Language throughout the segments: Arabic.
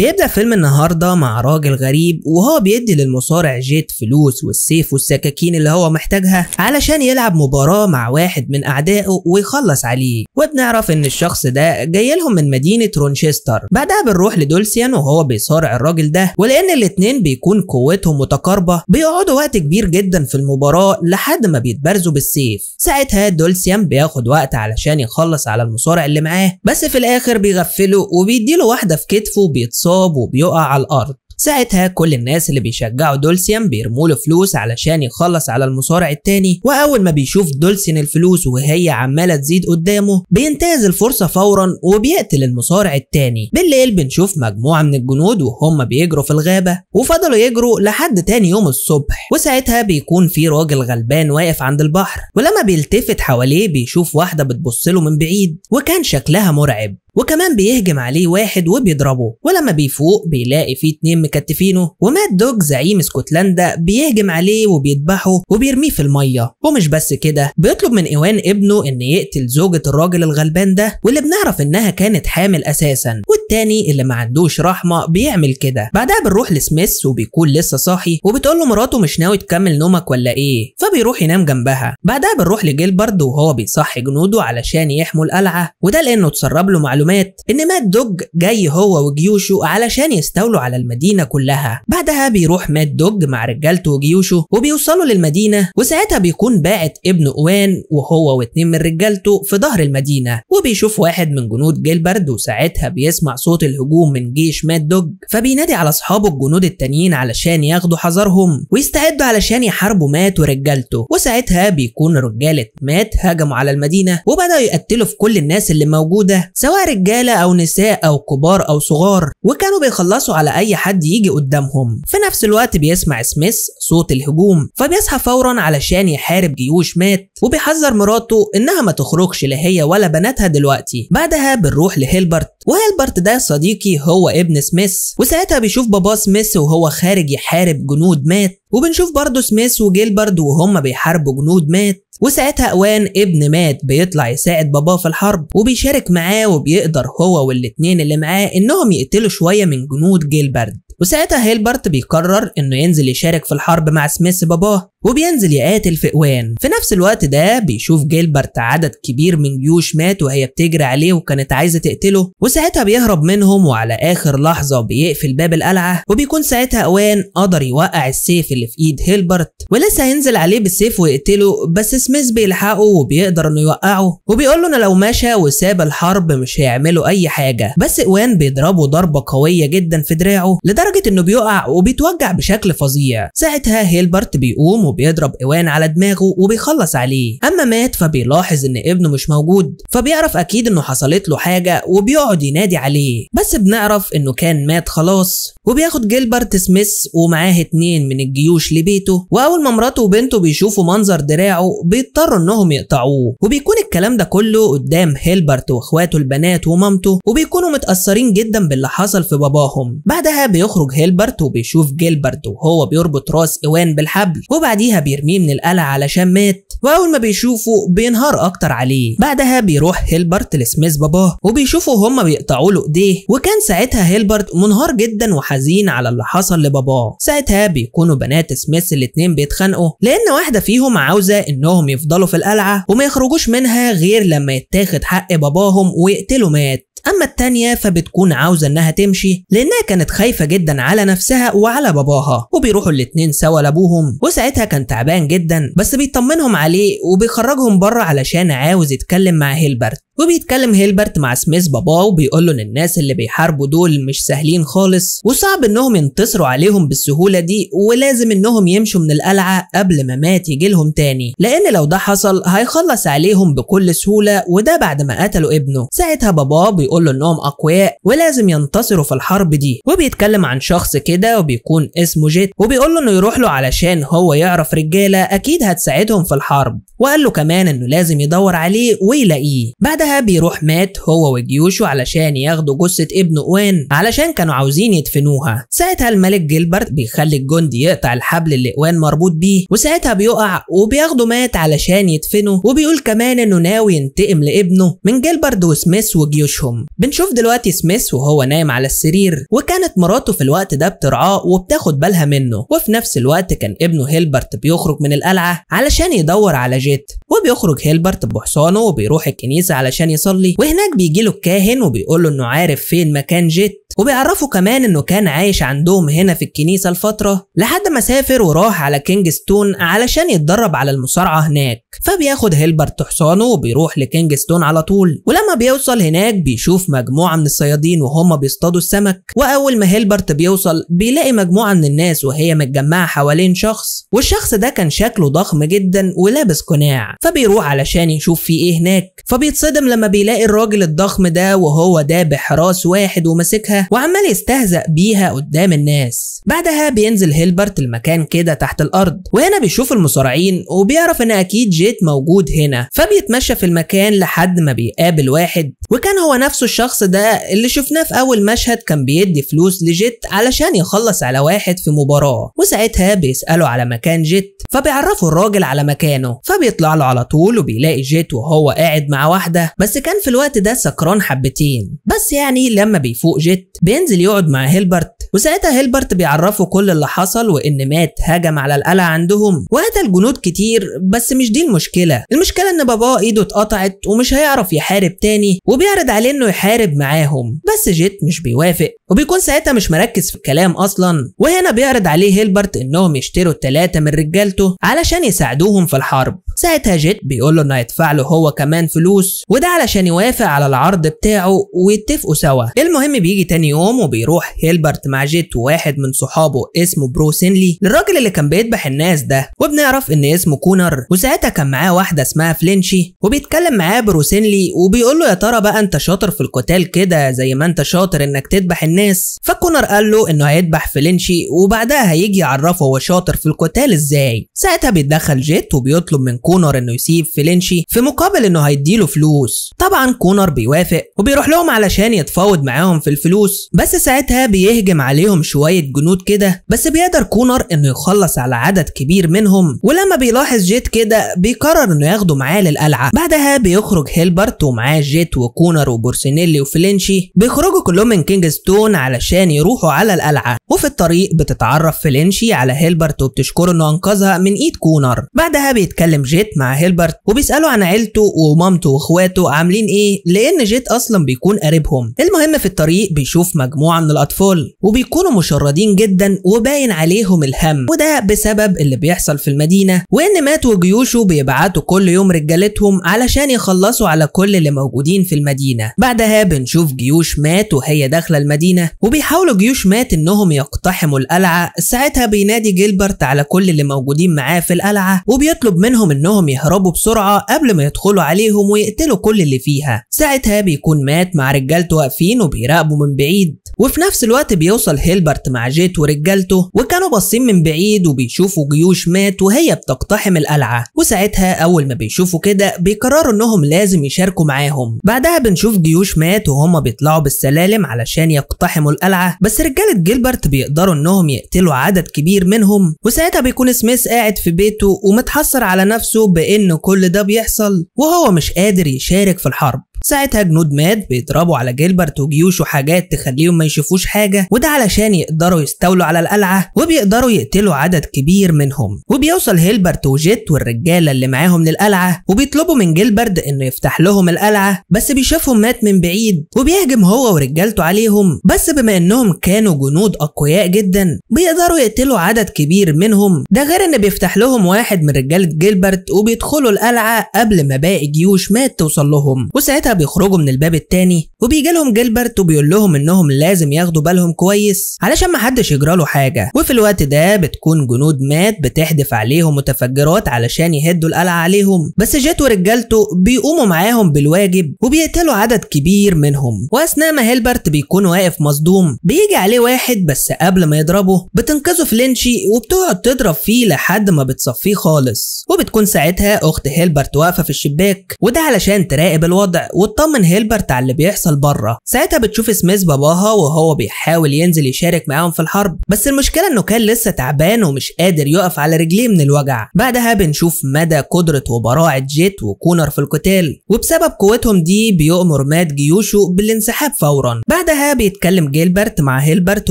بيبدأ فيلم النهاردة مع راجل غريب وهو بيدي للمصارع جيت فلوس والسيف والسكاكين اللي هو محتاجها علشان يلعب مباراة مع واحد من أعدائه ويخلص عليه وبنعرف إن الشخص ده جاي لهم من مدينة رونشستر بعدها بنروح لدولسيان وهو بيصارع الراجل ده ولأن الاتنين بيكون قوتهم متقاربة بيقعدوا وقت كبير جدا في المباراة لحد ما بيتبارزوا بالسيف ساعتها دولسيان بياخد وقت علشان يخلص على المصارع اللي معاه بس في الآخر بيغفله وبيديله واحدة في كتفه بيتصاب بيتصاب وبيقع على الارض ساعتها كل الناس اللي بيشجعوا دولسيان بيرموا له فلوس علشان يخلص على المصارع التاني واول ما بيشوف دولسيان الفلوس وهي عماله تزيد قدامه بينتهز الفرصه فورا وبيقتل المصارع التاني بالليل بنشوف مجموعه من الجنود وهم بيجروا في الغابه وفضلوا يجروا لحد تاني يوم الصبح وساعتها بيكون في راجل غلبان واقف عند البحر ولما بيلتفت حواليه بيشوف واحده بتبص له من بعيد وكان شكلها مرعب وكمان بيهجم عليه واحد وبيضربه ولما بيفوق بيلاقي فيه اتنين مكتفينه ومات دوج زعيم اسكتلندا بيهجم عليه وبيذبحه وبيرميه في الميه ومش بس كده بيطلب من ايوان ابنه ان يقتل زوجة الراجل الغلبان ده واللي بنعرف انها كانت حامل اساسا والتاني اللي ما عندوش رحمه بيعمل كده بعدها بنروح لسميث وبيكون لسه صاحي وبتقول له مراته مش ناوي تكمل نومك ولا ايه فبيروح ينام جنبها بعدها بنروح لجيلبرد وهو بيصحي جنوده علشان يحموا القلعه وده لانه اتسرب له معلومة المعلومات إن مات دوج جاي هو وجيوشه علشان يستولوا على المدينة كلها بعدها بيروح مات دوج مع رجالته وجيوشه وبيوصلوا للمدينة وساعتها بيكون باعت ابن أوان وهو واتنين من رجالته في ظهر المدينة وبيشوف واحد من جنود جيلبرد وساعتها بيسمع صوت الهجوم من جيش مات دوج فبينادي على أصحابه الجنود التانيين علشان ياخدوا حذرهم ويستعدوا علشان يحاربوا مات ورجالته وساعتها بيكون رجالة مات هجموا على المدينة وبدأوا يقتلوا في كل الناس اللي موجودة سواء رجاله او نساء او كبار او صغار وكانوا بيخلصوا على اي حد يجي قدامهم في نفس الوقت بيسمع سميث صوت الهجوم فبيصحى فورا علشان يحارب جيوش مات وبيحذر مراته انها ما تخرجش لا هي ولا بناتها دلوقتي بعدها بنروح لهيلبرت وهيلبرت ده صديقي هو ابن سميث وساعتها بيشوف باباه سميث وهو خارج يحارب جنود مات وبنشوف برضه سميث وجيلبرد وهم بيحاربوا جنود مات وساعتها أوان ابن مات بيطلع يساعد باباه في الحرب وبيشارك معاه وبيقدر هو والاتنين اللي معاه إنهم يقتلوا شوية من جنود جيلبرد وساعتها هيلبرت بيقرر انه ينزل يشارك في الحرب مع سميث باباه وبينزل يقاتل في إوان في نفس الوقت ده بيشوف جيلبرت عدد كبير من جيوش مات وهي بتجري عليه وكانت عايزة تقتله وساعتها بيهرب منهم وعلى آخر لحظة بيقفل باب القلعة وبيكون ساعتها إوان قدر يوقع السيف اللي في إيد هيلبرت ولسه هينزل عليه بالسيف ويقتله بس سميث بيلحقه وبيقدر إنه يوقعه وبيقول له إنه لو مشى وساب الحرب مش هيعملوا أي حاجة بس إوان بيضربه ضربة قوية جدا في دراعه لدرجة لدرجة انه بيقع وبيتوجع بشكل فظيع ساعتها هيلبرت بيقوم وبيضرب ايوان على دماغه وبيخلص عليه اما مات فبيلاحظ ان ابنه مش موجود فبيعرف اكيد انه حصلت له حاجة وبيقعد ينادي عليه بس بنعرف انه كان مات خلاص وبياخد جيلبرت سميث ومعاه اتنين من الجيوش لبيته واول ما مراته وبنته بيشوفوا منظر دراعه بيضطروا انهم يقطعوه وبيكون الكلام ده كله قدام هيلبرت واخواته البنات ومامته وبيكونوا متأثرين جدا باللي حصل في باباهم بعدها بيخرج بيخرج هيلبرت وبيشوف جيلبرت وهو بيربط راس ايوان بالحبل وبعديها بيرميه من القلعه علشان مات واول ما بيشوفه بينهار اكتر عليه بعدها بيروح هيلبرت لسميث باباه وبيشوفه هما بيقطعوا له ايديه وكان ساعتها هيلبرت منهار جدا وحزين على اللي حصل لباباه ساعتها بيكونوا بنات سميث الاتنين بيتخانقوا لان واحده فيهم عاوزه انهم يفضلوا في القلعه وما يخرجوش منها غير لما يتاخد حق باباهم ويقتلوا مات أما التانية فبتكون عاوزة إنها تمشي لأنها كانت خايفة جدا على نفسها وعلى باباها وبيروحوا الاتنين سوا لأبوهم وساعتها كان تعبان جدا بس بيطمنهم عليه وبيخرجهم بره علشان عاوز يتكلم مع هيلبرت وبيتكلم هيلبرت مع سميث باباه وبيقول له ان الناس اللي بيحاربوا دول مش سهلين خالص وصعب انهم ينتصروا عليهم بالسهوله دي ولازم انهم يمشوا من القلعه قبل ما مات يجي لهم تاني لان لو ده حصل هيخلص عليهم بكل سهوله وده بعد ما قتلوا ابنه ساعتها باباه بيقول له انهم اقوياء ولازم ينتصروا في الحرب دي وبيتكلم عن شخص كده وبيكون اسمه جيت وبيقول له انه يروح له علشان هو يعرف رجاله اكيد هتساعدهم في الحرب وقال له كمان انه لازم يدور عليه ويلاقيه بعدها بعدها بيروح مات هو وجيوشه علشان ياخدوا جثة ابنه أوين علشان كانوا عاوزين يدفنوها ساعتها الملك جيلبرت بيخلي الجندي يقطع الحبل اللي أوين مربوط بيه وساعتها بيقع وبياخده مات علشان يدفنه وبيقول كمان إنه ناوي ينتقم لابنه من جيلبرت وسميث وجيوشهم بنشوف دلوقتي سميث وهو نايم على السرير وكانت مراته في الوقت ده بترعاه وبتاخد بالها منه وفي نفس الوقت كان ابنه هيلبرت بيخرج من القلعة علشان يدور على جيت وبيخرج هيلبرت بحصانه وبيروح الكنيسة علشان علشان يصلي وهناك بيجي له الكاهن وبيقول له انه عارف فين مكان جيت وبيعرفه كمان انه كان عايش عندهم هنا في الكنيسه لفتره لحد ما سافر وراح على كينجستون علشان يتدرب على المصارعه هناك فبياخد هيلبرت حصانه وبيروح لكينجستون على طول ولما بيوصل هناك بيشوف مجموعه من الصيادين وهم بيصطادوا السمك واول ما هيلبرت بيوصل بيلاقي مجموعه من الناس وهي متجمعه حوالين شخص والشخص ده كان شكله ضخم جدا ولابس قناع فبيروح علشان يشوف فيه ايه هناك فبيتصدم آدم لما بيلاقي الراجل الضخم ده وهو دابح راس واحد وماسكها وعمال يستهزأ بيها قدام الناس بعدها بينزل هيلبرت المكان كده تحت الأرض وهنا بيشوف المصارعين وبيعرف إن أكيد جيت موجود هنا فبيتمشى في المكان لحد ما بيقابل واحد وكان هو نفسه الشخص ده اللي شفناه في أول مشهد كان بيدي فلوس لجيت علشان يخلص على واحد في مباراة وساعتها بيسأله على مكان جيت فبيعرفه الراجل على مكانه فبيطلع له على طول وبيلاقي جيت وهو قاعد مع واحدة بس كان في الوقت ده سكران حبتين بس يعني لما بيفوق جيت بينزل يقعد مع هيلبرت وساعتها هيلبرت بيعرفه كل اللي حصل وان مات هجم على القلعه عندهم وقتل جنود كتير بس مش دي المشكله المشكله ان باباه ايده اتقطعت ومش هيعرف يحارب تاني وبيعرض عليه انه يحارب معاهم بس جيت مش بيوافق وبيكون ساعتها مش مركز في الكلام اصلا وهنا بيعرض عليه هيلبرت انهم يشتروا التلاتة من رجالته علشان يساعدوهم في الحرب ساعتها جيت بيقول له انه هيدفع له هو كمان فلوس وده علشان يوافق على العرض بتاعه ويتفقوا سوا المهم بيجي تاني يوم وبيروح هيلبرت مع جيت وواحد من صحابه اسمه برو سينلي للراجل اللي كان بيدبح الناس ده وبنعرف ان اسمه كونر وساعتها كان معاه واحده اسمها فلينشي وبيتكلم معاه برو سينلي وبيقول له يا ترى بقى انت شاطر في القتال كده زي ما انت شاطر انك تدبح الناس فكونر قال له انه هيدبح فلينشي وبعدها هيجي يعرفه هو شاطر في القتال ازاي ساعتها بيتدخل جيت وبيطلب من كونر انه يسيب فلينشي في مقابل انه هيديله فلوس الفلوس طبعا كونر بيوافق وبيروح لهم علشان يتفاوض معاهم في الفلوس بس ساعتها بيهجم عليهم شويه جنود كده بس بيقدر كونر انه يخلص على عدد كبير منهم ولما بيلاحظ جيت كده بيقرر انه ياخده معاه للقلعه بعدها بيخرج هيلبرت ومعاه جيت وكونر وبورسينيلي وفلينشي بيخرجوا كلهم من كينجستون علشان يروحوا على القلعه وفي الطريق بتتعرف فلينشي على هيلبرت وبتشكره انه انقذها من ايد كونر بعدها بيتكلم جيت مع هيلبرت وبيساله عن عيلته ومامته واخواته انتوا عاملين ايه لان جيت اصلا بيكون قريبهم المهم في الطريق بيشوف مجموعه من الاطفال وبيكونوا مشردين جدا وباين عليهم الهم وده بسبب اللي بيحصل في المدينه وان مات وجيوشه بيبعتوا كل يوم رجالتهم علشان يخلصوا على كل اللي موجودين في المدينه بعدها بنشوف جيوش مات وهي داخله المدينه وبيحاولوا جيوش مات انهم يقتحموا القلعه ساعتها بينادي جيلبرت على كل اللي موجودين معاه في القلعه وبيطلب منهم انهم يهربوا بسرعه قبل ما يدخلوا عليهم ويقتلوا كل كل اللي فيها ساعتها بيكون مات مع رجالته واقفين وبيراقبوا من بعيد وفي نفس الوقت بيوصل هيلبرت مع جيت ورجالته وكانوا باصين من بعيد وبيشوفوا جيوش مات وهي بتقتحم القلعه وساعتها اول ما بيشوفوا كده بيقرروا انهم لازم يشاركوا معاهم بعدها بنشوف جيوش مات وهم بيطلعوا بالسلالم علشان يقتحموا القلعه بس رجاله جيلبرت بيقدروا انهم يقتلوا عدد كبير منهم وساعتها بيكون سميث قاعد في بيته ومتحسر على نفسه بان كل ده بيحصل وهو مش قادر يشارك غيرك في الحرب ساعتها جنود ماد بيضربوا على جيلبرت وجيوشه حاجات تخليهم ما يشوفوش حاجة وده علشان يقدروا يستولوا على القلعة وبيقدروا يقتلوا عدد كبير منهم وبيوصل هيلبرت وجيت والرجالة اللي معاهم للقلعة وبيطلبوا من جيلبرت انه يفتح لهم القلعة بس بيشوفهم مات من بعيد وبيهجم هو ورجالته عليهم بس بما انهم كانوا جنود اقوياء جدا بيقدروا يقتلوا عدد كبير منهم ده غير ان بيفتح لهم واحد من رجالة جيلبرت وبيدخلوا القلعة قبل ما باقي جيوش مات توصل لهم وساعتها ساعتها بيخرجوا من الباب التاني وبيجي لهم جيلبرت وبيقول لهم انهم لازم ياخدوا بالهم كويس علشان محدش يجرى له حاجه وفي الوقت ده بتكون جنود مات بتحدف عليهم متفجرات علشان يهدوا القلعه عليهم بس جيت ورجالته بيقوموا معاهم بالواجب وبيقتلوا عدد كبير منهم واثناء ما هيلبرت بيكون واقف مصدوم بيجي عليه واحد بس قبل ما يضربه بتنقذه فلينشي وبتقعد تضرب فيه لحد ما بتصفيه خالص وبتكون ساعتها اخت هيلبرت واقفه في الشباك وده علشان تراقب الوضع وتطمن هيلبرت على اللي بيحصل بره ساعتها بتشوف سميث باباها وهو بيحاول ينزل يشارك معاهم في الحرب بس المشكله انه كان لسه تعبان ومش قادر يقف على رجليه من الوجع بعدها بنشوف مدى قدره وبراعه جيت وكونر في القتال وبسبب قوتهم دي بيؤمر مات جيوشه بالانسحاب فورا بعدها بيتكلم جيلبرت مع هيلبرت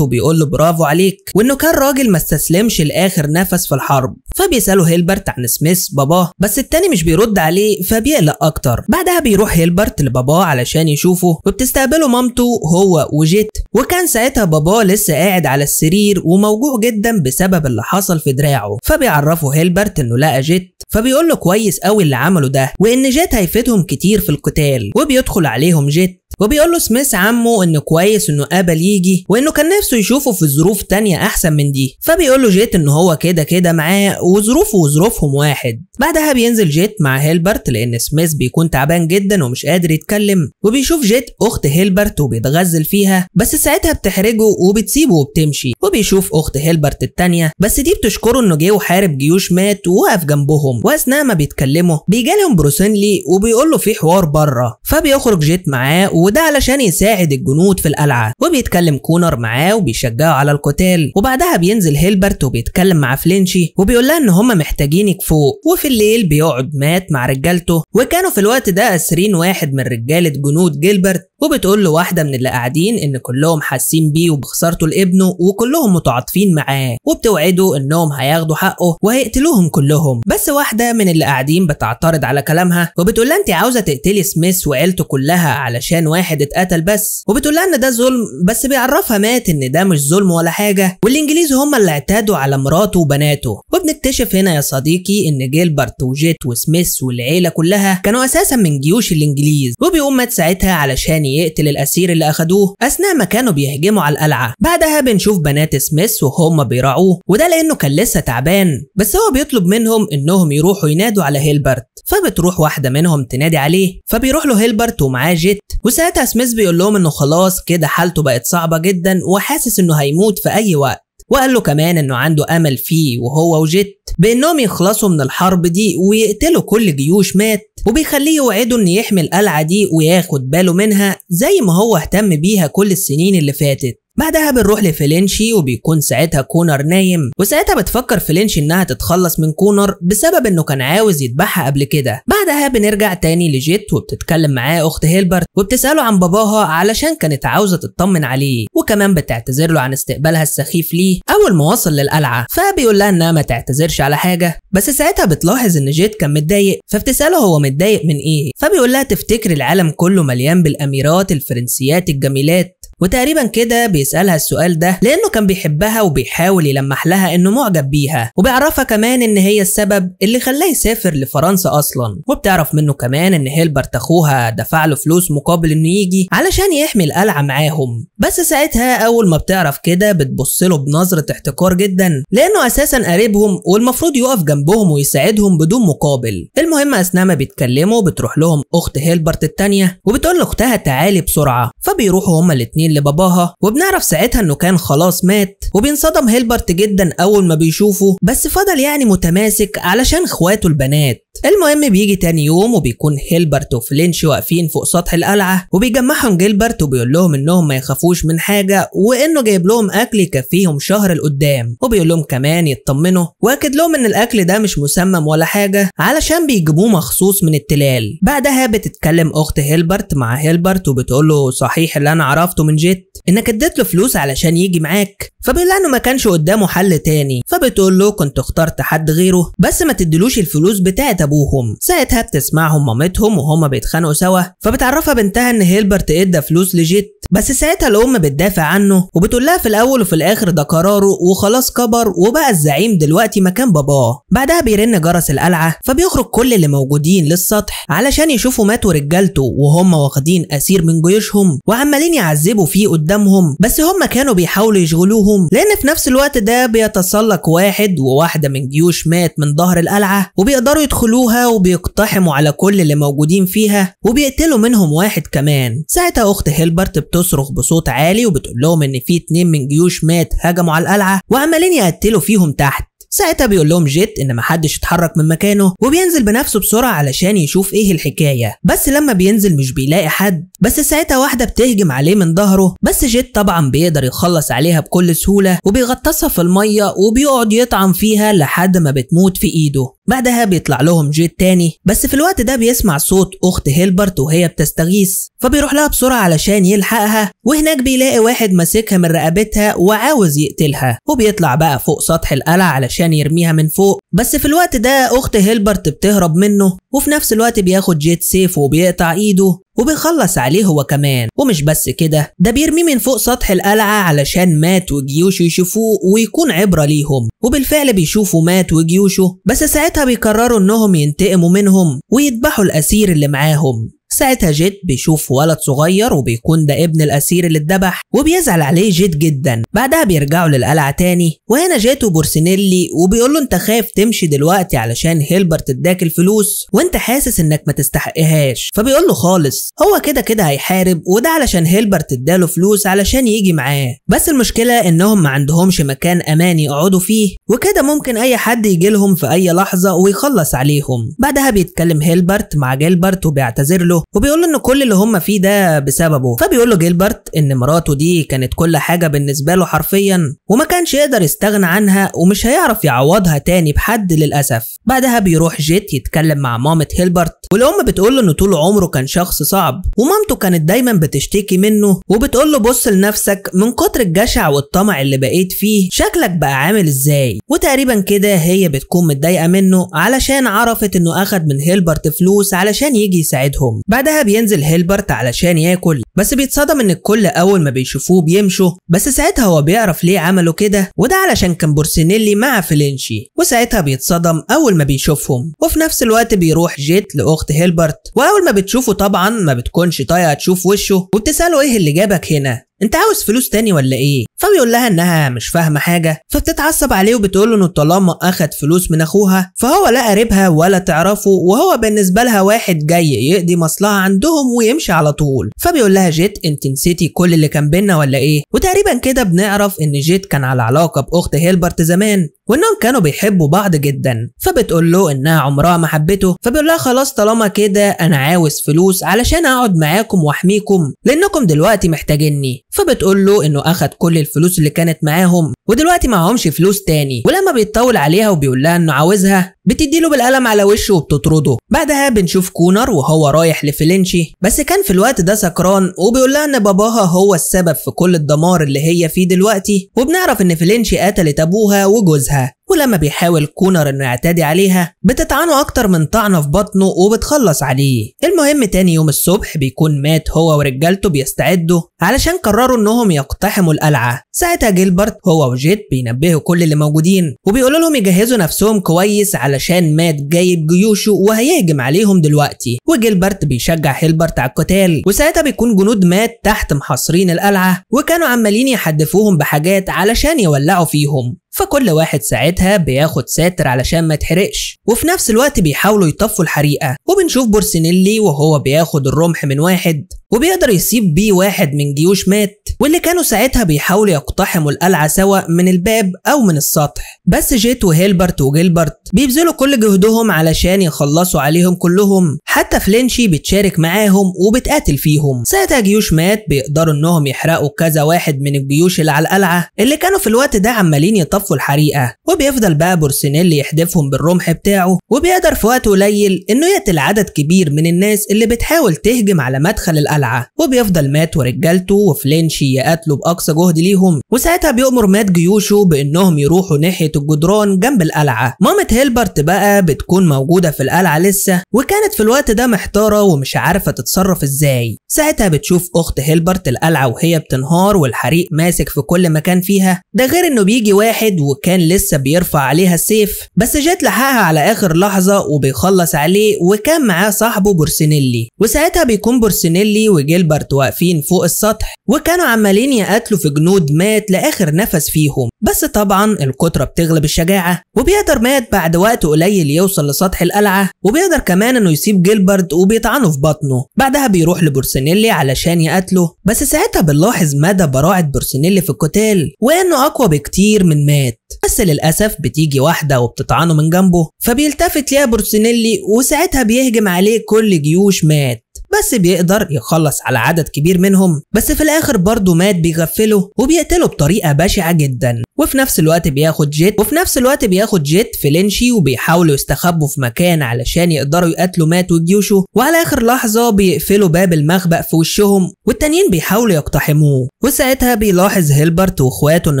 وبيقول له برافو عليك وانه كان راجل ما استسلمش لاخر نفس في الحرب فبيساله هيلبرت عن سميث باباه بس التاني مش بيرد عليه فبيقلق اكتر بعدها بيروح هيلبرت لباباه علشان يشوفه وبتستقبله مامته هو وجيت وكان ساعتها باباه لسه قاعد على السرير وموجوع جدا بسبب اللي حصل في دراعه فبيعرفه هيلبرت انه لقى جيت فبيقول له كويس قوي اللي عمله ده وان جيت هيفيدهم كتير في القتال وبيدخل عليهم جيت وبيقول له سميث عمه انه كويس انه قبل يجي وانه كان نفسه يشوفه في ظروف تانية احسن من دي فبيقول له جيت ان هو كده كده معاه وظروفه وظروفهم واحد بعدها بينزل جيت مع هيلبرت لان سميث بيكون تعبان جدا ومش قادر يتكلم وبيشوف جيت اخت هيلبرت وبيتغزل فيها بس ساعتها بتحرجه وبتسيبه وبتمشي وبيشوف اخت هيلبرت التانية بس دي بتشكره انه جه وحارب جيوش مات ووقف جنبهم واثناء ما بيتكلموا بيجالهم بروسينلي وبيقول له في حوار بره فبيخرج جيت معاه وده علشان يساعد الجنود في القلعة وبيتكلم كونر معاه وبيشجعه على القتال وبعدها بينزل هيلبرت وبيتكلم مع فلينشي وبيقول لها ان هم محتاجينك فوق وفي الليل بيقعد مات مع رجالته وكانوا في الوقت ده اسرين واحد من رجالة جنود جيلبرت وبتقول له واحدة من اللي قاعدين إن كلهم حاسين بيه وبخسارته لابنه وكلهم متعاطفين معاه وبتوعده إنهم هياخدوا حقه وهيقتلوهم كلهم بس واحدة من اللي قاعدين بتعترض على كلامها وبتقول لها أنت عاوزة تقتلي سميث وعيلته كلها علشان واحد اتقتل بس وبتقول لها إن ده ظلم بس بيعرفها مات إن ده مش ظلم ولا حاجة والإنجليز هم اللي اعتادوا على مراته وبناته وبنكتشف هنا يا صديقي إن جيلبرت وجيت وسميث والعيلة كلها كانوا أساسا من جيوش الإنجليز وبيقوم مات ساعتها علشان يعني يقتل الأسير اللي أخدوه أثناء ما كانوا بيهجموا على القلعة بعدها بنشوف بنات سميث وهم بيراعوه وده لأنه كان لسه تعبان بس هو بيطلب منهم إنهم يروحوا ينادوا على هيلبرت فبتروح واحدة منهم تنادي عليه فبيروح له هيلبرت ومعاه جيت وساعتها سميث بيقول لهم إنه خلاص كده حالته بقت صعبة جدا وحاسس إنه هيموت في أي وقت وقال له كمان انه عنده امل فيه وهو وجيت بانهم يخلصوا من الحرب دي ويقتلوا كل جيوش مات وبيخليه يوعده ان يحمي القلعه دي وياخد باله منها زي ما هو اهتم بيها كل السنين اللي فاتت بعدها بنروح لفلينشي وبيكون ساعتها كونر نايم وساعتها بتفكر فلينشي انها تتخلص من كونر بسبب انه كان عاوز يذبحها قبل كده بعدها بنرجع تاني لجيت وبتتكلم معاه اخت هيلبرت وبتساله عن باباها علشان كانت عاوزه تطمن عليه وكمان بتعتذر له عن استقبالها السخيف ليه اول ما وصل للقلعه فبيقول لها انها ما تعتذرش على حاجه بس ساعتها بتلاحظ ان جيت كان متضايق فبتساله هو متضايق من ايه فبيقول لها تفتكر العالم كله مليان بالاميرات الفرنسيات الجميلات وتقريبا كده بيسألها السؤال ده لأنه كان بيحبها وبيحاول يلمح لها إنه معجب بيها وبيعرفها كمان إن هي السبب اللي خلاه يسافر لفرنسا أصلا وبتعرف منه كمان إن هيلبرت أخوها دفع له فلوس مقابل إنه يجي علشان يحمي القلعة معاهم بس ساعتها أول ما بتعرف كده بتبص له بنظرة احتقار جدا لأنه أساسا قريبهم والمفروض يقف جنبهم ويساعدهم بدون مقابل المهم أثناء ما بيتكلموا بتروح لهم أخت هيلبرت الثانيه وبتقول لأختها تعالي بسرعة فبيروحوا هما الاتنين مين لباباها وبنعرف ساعتها انه كان خلاص مات وبينصدم هيلبرت جدا اول ما بيشوفه بس فضل يعني متماسك علشان اخواته البنات المهم بيجي تاني يوم وبيكون هيلبرت وفلينش واقفين فوق سطح القلعه وبيجمعهم جيلبرت وبيقول لهم انهم ما يخافوش من حاجه وانه جايب لهم اكل يكفيهم شهر لقدام وبيقول لهم كمان يطمنوا واكد لهم ان الاكل ده مش مسمم ولا حاجه علشان بيجيبوه مخصوص من التلال بعدها بتتكلم اخت هيلبرت مع هيلبرت وبتقول له صحيح اللي انا عرفته من جيت انك اديت له فلوس علشان يجي معاك فبيقول لها انه ما كانش قدامه حل تاني فبتقول له كنت اخترت حد غيره بس ما تدلوش الفلوس بتاعت ابوهم ساعتها بتسمعهم مامتهم وهما بيتخانقوا سوا فبتعرفها بنتها ان هيلبرت ادى فلوس لجيت بس ساعتها الام بتدافع عنه وبتقول لها في الاول وفي الاخر ده قراره وخلاص كبر وبقى الزعيم دلوقتي مكان باباه بعدها بيرن جرس القلعه فبيخرج كل اللي موجودين للسطح علشان يشوفوا مات ورجالته وهم واخدين اسير من جيوشهم وعمالين يعذبوا فيه قدامهم بس هم كانوا بيحاولوا يشغلوهم لان في نفس الوقت ده بيتسلق واحد وواحده من جيوش مات من ظهر القلعه وبيقدروا يدخلوا بيقتلوها وبيقتحموا على كل اللي موجودين فيها وبيقتلوا منهم واحد كمان ساعتها أخت هيلبرت بتصرخ بصوت عالي وبتقول لهم إن في اتنين من جيوش مات هجموا على القلعة وعمالين يقتلوا فيهم تحت ساعتها بيقول لهم جيت ان محدش يتحرك من مكانه وبينزل بنفسه بسرعه علشان يشوف ايه الحكايه بس لما بينزل مش بيلاقي حد بس ساعتها واحده بتهجم عليه من ظهره بس جيت طبعا بيقدر يخلص عليها بكل سهوله وبيغطسها في الميه وبيقعد يطعم فيها لحد ما بتموت في ايده بعدها بيطلع لهم جيت تاني بس في الوقت ده بيسمع صوت أخت هيلبرت وهي بتستغيث فبيروح لها بسرعة علشان يلحقها وهناك بيلاقي واحد ماسكها من رقبتها وعاوز يقتلها وبيطلع بقى فوق سطح القلعة علشان يرميها من فوق بس في الوقت ده أخت هيلبرت بتهرب منه وفي نفس الوقت بياخد جيت سيف وبيقطع إيده وبيخلص عليه هو كمان ومش بس كده ده بيرميه من فوق سطح القلعة علشان مات وجيوشه يشوفوه ويكون عبرة ليهم وبالفعل بيشوفوا مات وجيوشه بس ساعتها بيقرروا انهم ينتقموا منهم ويذبحوا الاسير اللي معاهم ساعتها جيت بيشوف ولد صغير وبيكون ده ابن الاسير اللي اتذبح وبيزعل عليه جيت جدا بعدها بيرجعوا للقلعه تاني وهنا جيت وبورسينيلي وبيقول له انت خايف تمشي دلوقتي علشان هيلبرت اداك الفلوس وانت حاسس انك ما تستحقهاش فبيقول له خالص هو كده كده هيحارب وده علشان هيلبرت اداله فلوس علشان يجي معاه بس المشكله انهم ما عندهمش مكان امان يقعدوا فيه وكده ممكن اي حد يجي لهم في اي لحظه ويخلص عليهم بعدها بيتكلم هيلبرت مع جيلبرت وبيعتذر له له وبيقول له ان كل اللي هم فيه ده بسببه فبيقول له جيلبرت ان مراته دي كانت كل حاجه بالنسبه له حرفيا وما كانش يقدر يستغنى عنها ومش هيعرف يعوضها تاني بحد للاسف بعدها بيروح جيت يتكلم مع مامة هيلبرت والام بتقول له ان طول عمره كان شخص صعب ومامته كانت دايما بتشتكي منه وبتقول له بص لنفسك من كتر الجشع والطمع اللي بقيت فيه شكلك بقى عامل ازاي وتقريبا كده هي بتكون متضايقه منه علشان عرفت انه اخد من هيلبرت فلوس علشان يجي يساعدهم بعدها بينزل هيلبرت علشان ياكل بس بيتصدم ان الكل اول ما بيشوفوه بيمشوا بس ساعتها هو بيعرف ليه عملوا كده وده علشان كان بورسينيلي مع فلينشي وساعتها بيتصدم اول ما بيشوفهم وفي نفس الوقت بيروح جيت لاخت هيلبرت واول ما بتشوفه طبعا ما بتكونش طايقه تشوف وشه وبتساله ايه اللي جابك هنا انت عاوز فلوس تاني ولا ايه فبيقول لها انها مش فاهمه حاجه فبتتعصب عليه وبتقول انه طالما اخد فلوس من اخوها فهو لا قريبها ولا تعرفه وهو بالنسبه لها واحد جاي يقضي مصلحه عندهم ويمشي على طول فبيقول لها جيت انت نسيتي كل اللي كان بينا ولا ايه وتقريبا كده بنعرف ان جيت كان على علاقه باخت هيلبرت زمان وانهم كانوا بيحبوا بعض جدا فبتقول له انها عمرها ما حبته فبيقول لها خلاص طالما كده انا عاوز فلوس علشان اقعد معاكم واحميكم لانكم دلوقتي محتاجيني فبتقول له انه اخد كل الفلوس اللي كانت معاهم ودلوقتي معهمش فلوس تاني ولما بيتطول عليها وبيقول لها انه عاوزها بتديله بالقلم على وشه وبتطرده بعدها بنشوف كونر وهو رايح لفلينشي بس كان في الوقت ده سكران وبيقول لها ان باباها هو السبب في كل الدمار اللي هي فيه دلوقتي وبنعرف ان فلينشي قتلت ابوها وجوزها ولما بيحاول كونر انه يعتدي عليها بتطعنه اكتر من طعنه في بطنه وبتخلص عليه المهم تاني يوم الصبح بيكون مات هو ورجالته بيستعدوا علشان قرروا انهم يقتحموا القلعه ساعتها جيلبرت هو وجيت بينبهوا كل اللي موجودين وبيقولوا لهم يجهزوا نفسهم كويس علشان مات جايب جيوشه وهيهجم عليهم دلوقتي وجيلبرت بيشجع هيلبرت على القتال وساعتها بيكون جنود مات تحت محاصرين القلعه وكانوا عمالين يحدفوهم بحاجات علشان يولعوا فيهم فكل واحد ساعتها بياخد ساتر علشان ما تحرقش وفي نفس الوقت بيحاولوا يطفوا الحريقة وبنشوف بورسينيلي وهو بياخد الرمح من واحد وبيقدر يسيب بيه واحد من جيوش مات واللي كانوا ساعتها بيحاولوا يقتحموا القلعة سواء من الباب أو من السطح بس جيت وهيلبرت وجيلبرت بيبذلوا كل جهدهم علشان يخلصوا عليهم كلهم حتى فلينشي بتشارك معاهم وبتقاتل فيهم ساعتها جيوش مات بيقدروا انهم يحرقوا كذا واحد من الجيوش اللي على القلعة اللي كانوا في الوقت ده عمالين يطفوا الحريقة وبيفضل بقى بورسينيلي يحدفهم بالرمح بتاعه وبيقدر في وقت قليل انه يقتل عدد كبير من الناس اللي بتحاول تهجم على مدخل القلعة القلعة وبيفضل مات ورجالته وفلينشي يقاتلوا بأقصى جهد ليهم وساعتها بيأمر مات جيوشه بإنهم يروحوا ناحية الجدران جنب القلعة مامة هيلبرت بقى بتكون موجودة في القلعة لسه وكانت في الوقت ده محتارة ومش عارفة تتصرف إزاي ساعتها بتشوف أخت هيلبرت القلعة وهي بتنهار والحريق ماسك في كل مكان فيها ده غير إنه بيجي واحد وكان لسه بيرفع عليها السيف بس جات لحقها على آخر لحظة وبيخلص عليه وكان معاه صاحبه بورسينيلي وساعتها بيكون بورسينيلي وجيلبرت واقفين فوق السطح وكانوا عمالين يقاتلوا في جنود مات لاخر نفس فيهم بس طبعا الكترة بتغلب الشجاعة وبيقدر مات بعد وقت قليل يوصل لسطح القلعة وبيقدر كمان انه يسيب جيلبرت وبيطعنه في بطنه بعدها بيروح لبورسينيلي علشان يقاتله بس ساعتها بنلاحظ مدى براعة بورسينيلي في القتال وانه اقوى بكتير من مات بس للاسف بتيجي واحدة وبتطعنه من جنبه فبيلتفت ليها بورسينيلي وساعتها بيهجم عليه كل جيوش مات بس بيقدر يخلص على عدد كبير منهم بس في الاخر برضه مات بيغفله وبيقتله بطريقه بشعه جدا وفي نفس الوقت بياخد جيت وفي نفس الوقت بياخد جيت في لينشي وبيحاولوا يستخبوا في مكان علشان يقدروا يقتلوا مات وجيوشه وعلى اخر لحظه بيقفلوا باب المخبأ في وشهم والتانيين بيحاولوا يقتحموه وساعتها بيلاحظ هيلبرت واخواته ان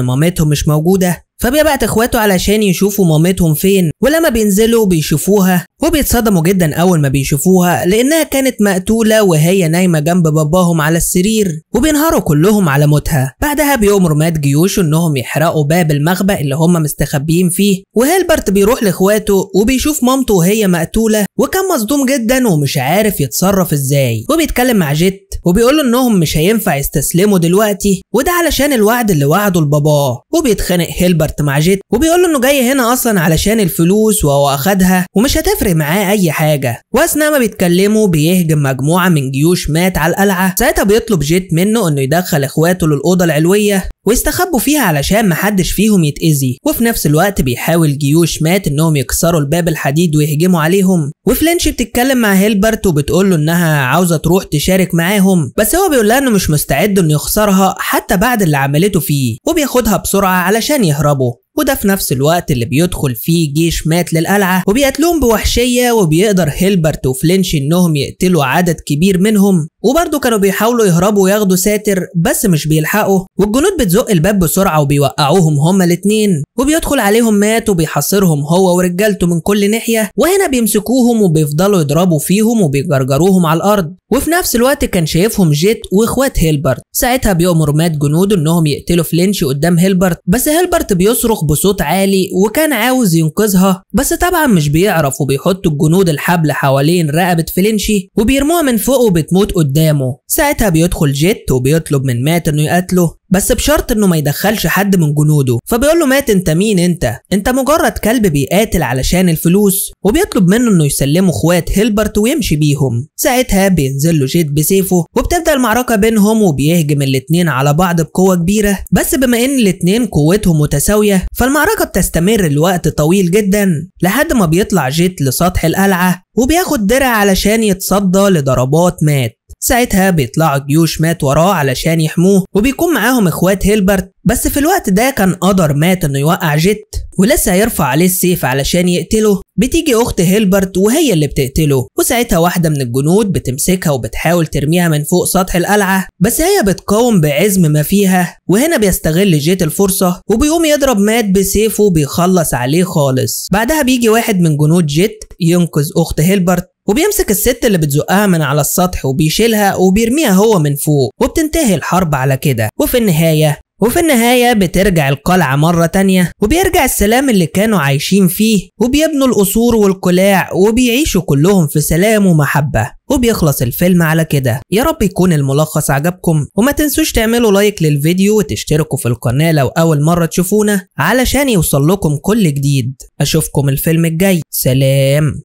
مامتهم مش موجوده فبيبعت اخواته علشان يشوفوا مامتهم فين ولما بينزلوا بيشوفوها وبيتصدموا جدا اول ما بيشوفوها لانها كانت مقتوله وهي نايمه جنب باباهم على السرير وبينهاروا كلهم على موتها بعدها بيأمر مات جيوشه انهم يحرقوا باب المخبأ اللي هم مستخبيين فيه وهيلبرت بيروح لاخواته وبيشوف مامته وهي مقتولة وكان مصدوم جدا ومش عارف يتصرف ازاي وبيتكلم مع جيت وبيقول له انهم مش هينفع يستسلموا دلوقتي وده علشان الوعد اللي وعده لباباه وبيتخانق هيلبرت مع جيت وبيقول له انه جاي هنا اصلا علشان الفلوس وهو اخدها ومش هتفرق معاه اي حاجه واثناء ما بيتكلموا بيهجم مجموعه من جيوش مات على القلعه ساعتها بيطلب جيت منه انه يدخل اخواته للاوضه العلوية واستخبوا فيها علشان محدش فيهم يتأذي وفي نفس الوقت بيحاول جيوش مات انهم يكسروا الباب الحديد ويهجموا عليهم وفلينش بتتكلم مع هيلبرت وبتقوله انها عاوزة تروح تشارك معاهم بس هو بيقول لها انه مش مستعد انه يخسرها حتى بعد اللي عملته فيه وبياخدها بسرعة علشان يهربوا وده في نفس الوقت اللي بيدخل فيه جيش مات للقلعة وبيقتلهم بوحشية وبيقدر هيلبرت وفلينش انهم يقتلوا عدد كبير منهم وبرضه كانوا بيحاولوا يهربوا وياخدوا ساتر بس مش بيلحقوا والجنود بتزق الباب بسرعة وبيوقعوهم هما الاثنين وبيدخل عليهم مات وبيحاصرهم هو ورجالته من كل ناحية وهنا بيمسكوهم وبيفضلوا يضربوا فيهم وبيجرجروهم على الأرض وفي نفس الوقت كان شايفهم جيت واخوات هيلبرت ساعتها بيأمر مات جنوده انهم يقتلوا فلينش قدام هيلبرت بس هيلبرت بيصرخ بصوت عالي وكان عاوز ينقذها بس طبعا مش بيعرف وبيحط الجنود الحبل حوالين رقبة فلينشي وبيرموها من فوق وبتموت قدامه ساعتها بيدخل جيت وبيطلب من مات انه يقتله بس بشرط انه ما يدخلش حد من جنوده فبيقول له مات انت مين انت انت مجرد كلب بيقاتل علشان الفلوس وبيطلب منه انه يسلمه اخوات هيلبرت ويمشي بيهم ساعتها بينزل له جيت بسيفه وبتبدا المعركه بينهم وبيهجم الاتنين على بعض بقوه كبيره بس بما ان الاتنين قوتهم متساويه فالمعركه بتستمر لوقت طويل جدا لحد ما بيطلع جيت لسطح القلعه وبياخد درع علشان يتصدى لضربات مات ساعتها بيطلعوا جيوش مات وراه علشان يحموه وبيكون معاهم اخوات هيلبرت بس في الوقت ده كان قدر مات انه يوقع جيت ولسه هيرفع عليه السيف علشان يقتله بتيجي اخت هيلبرت وهي اللي بتقتله وساعتها واحده من الجنود بتمسكها وبتحاول ترميها من فوق سطح القلعه بس هي بتقاوم بعزم ما فيها وهنا بيستغل جيت الفرصه وبيقوم يضرب مات بسيفه بيخلص عليه خالص بعدها بيجي واحد من جنود جيت ينقذ اخت هيلبرت وبيمسك الست اللي بتزقها من على السطح وبيشيلها وبيرميها هو من فوق وبتنتهي الحرب على كده وفي النهاية وفي النهاية بترجع القلعة مرة تانية وبيرجع السلام اللي كانوا عايشين فيه وبيبنوا القصور والقلاع وبيعيشوا كلهم في سلام ومحبة وبيخلص الفيلم على كده يا رب يكون الملخص عجبكم وما تنسوش تعملوا لايك للفيديو وتشتركوا في القناة لو أول مرة تشوفونا علشان يوصل لكم كل جديد أشوفكم الفيلم الجاي سلام